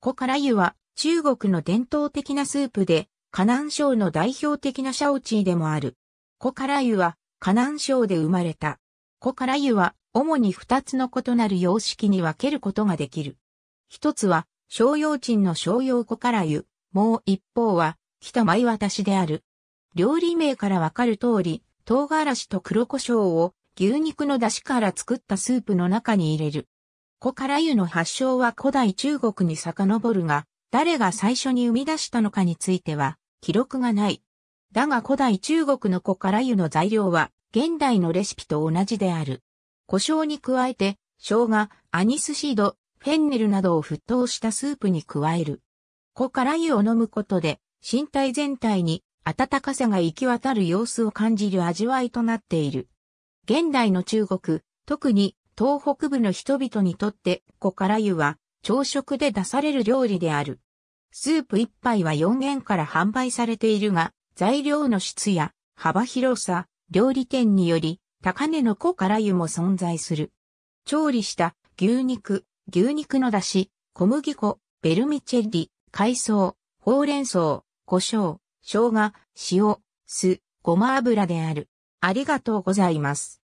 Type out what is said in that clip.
小辛湯は中国の伝統的なスープで、河南省の代表的なシャオチーでもある。小辛湯は河南省で生まれた。小辛湯は主に二つの異なる様式に分けることができる。一つは、商用鎮の商用小辛湯、もう一方は、北渡しである。料理名からわかる通り、唐辛子と黒胡椒を牛肉の出汁から作ったスープの中に入れる。コカラ湯の発祥は古代中国に遡るが、誰が最初に生み出したのかについては、記録がない。だが古代中国のコカラ湯の材料は、現代のレシピと同じである。胡椒に加えて、生姜、アニスシード、フェンネルなどを沸騰したスープに加える。コカラ湯を飲むことで、身体全体に温かさが行き渡る様子を感じる味わいとなっている。現代の中国、特に東北部の人々にとって、カラ湯は朝食で出される料理である。スープ1杯は4元から販売されているが、材料の質や幅広さ、料理店により、高値のカラ湯も存在する。調理した牛肉、牛肉の出汁、小麦粉、ベルミチェリ、海藻、ほうれん草、胡椒、生姜、塩、酢、ごま油である。ありがとうございます。